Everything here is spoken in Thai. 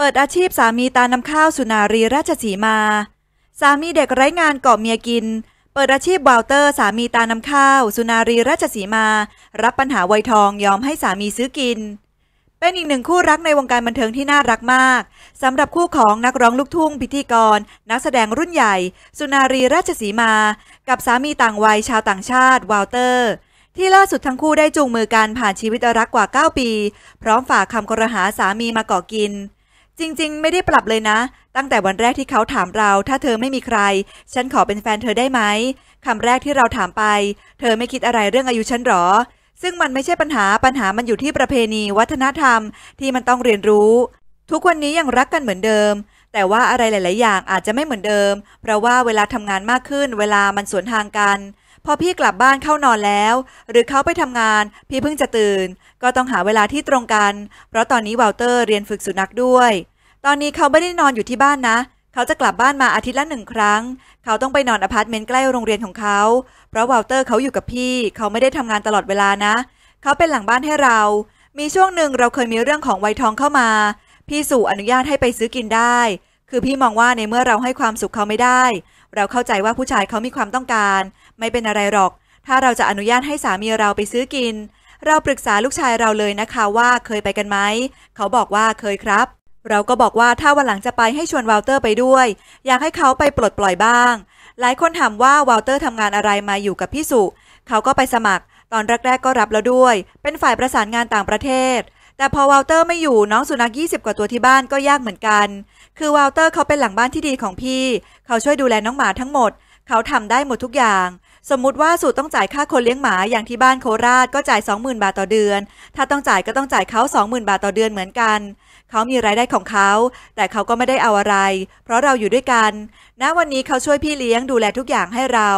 เปิดอาชีพสามีตานำข้าวสุนารีราชสีมา สามีเด็กไร้งานเกาะเมียกิน เปิดอาชีพบาวเตอร์ สามีตานำข้าว สุนารีราชสีมา รับปัญหาไวทองยอมให้สามีซื้อกิน เป็นอีกหนึ่งคู่รักในวงการบันเทิงที่น่ารักมากสำหรับคู่ของนักร้องลูกทุ่งพิธีกร นักแสดงรุ่นใหญ่ สุนารีราชสีมา กับสามีต่างวัยชาวต่างชาติวาวเตอร์ ที่ล่าสุดทั้งคู่ได้จูงมือกันผ่านชีวิตรักกว่า9ปีพร้อมฝากคำกระหาสามีมากาอกินจริงๆไม่ได้ปรับเลยนะ ตั้งแต่วันแรกที่เขาถามเรา ถ้าเธอไม่มีใคร ฉันขอเป็นแฟนเธอได้ไหมคำแรกที่เราถามไป เธอไม่คิดอะไรเรื่องอายุฉันหรอ ซึ่งมันไม่ใช่ปัญหาปัญหามันอยู่ที่ประเพณีวัฒนธรรมที่มันต้องเรียนรู้ ทุกวันนี้ยังรักกันเหมือนเดิม แต่ว่าอะไรหลายๆอย่างอาจจะไม่เหมือนเดิม เพราะว่าเวลาทำงานมากขึ้นเวลามันสวนทางกันพอพี่กลับบ้านเข้านอนแล้ว หรือเขาไปทำงาน พี่เพิ่งจะตื่น ก็ต้องหาเวลาที่ตรงกัน เพราะตอนนี้วาลเตอร์เรียนฝึกสุนัขด้วยตอนนี้เขาไม่ได้นอนอยู่ที่บ้านนะ เขาจะกลับบ้านมาอาทิตย์ละหนึ่งครั้ง เขาต้องไปนอนอพาร์ตเมนต์ใกล้โรงเรียนของเขา เพราะวอลเตอร์เขาอยู่กับพี่ เขาไม่ได้ทำงานตลอดเวลานะ เขาเป็นหลังบ้านให้เรา มีช่วงหนึ่งเราเคยมีเรื่องของไวทองเข้ามา พี่สู่อนุญาตให้ไปซื้อกินได้ คือพี่มองว่าในเมื่อเราให้ความสุขเขาไม่ได้ เราเข้าใจว่าผู้ชายเขามีความต้องการ ไม่เป็นอะไรหรอก ถ้าเราจะอนุญาตให้สามีเราไปซื้อกิน เราปรึกษาลูกชายเราเลยนะคะว่าเคยไปกันไหม เขาบอกว่าเคยครับเราก็บอกว่าถ้าวันหลังจะไปให้ชวนวาลเตอร์ไปด้วย อยากให้เขาไปปลดปล่อยบ้าง หลายคนถามว่าวาลเตอร์ทำงานอะไรมาอยู่กับพี่สุเขาก็ไปสมัคร ตอนแรกๆก็รับแล้วด้วย เป็นฝ่ายประสานงานต่างประเทศแต่พอวาลเตอร์ไม่อยู่น้องสุนัข 20 กว่าตัวที่บ้านก็ยากเหมือนกันคือวาลเตอร์เขาเป็นหลังบ้านที่ดีของพี่ เขาช่วยดูแลน้องหมาทั้งหมดเขาทำได้หมดทุกอย่าง สมมุติว่าสูตรต้องจ่ายค่าคนเลี้ยงหมาอย่างที่บ้านโคราชก็จ่าย 20,000 บาทต่อเดือน ถ้าต้องจ่ายก็ต้องจ่ายเขา 20,000บาทต่อเดือนเหมือนกัน เขามีรายได้ของเขา แต่เขาก็ไม่ได้เอาอะไร เพราะเราอยู่ด้วยกัน ณ วันนี้เขาช่วยพี่เลี้ยงดูแลทุกอย่างให้เรา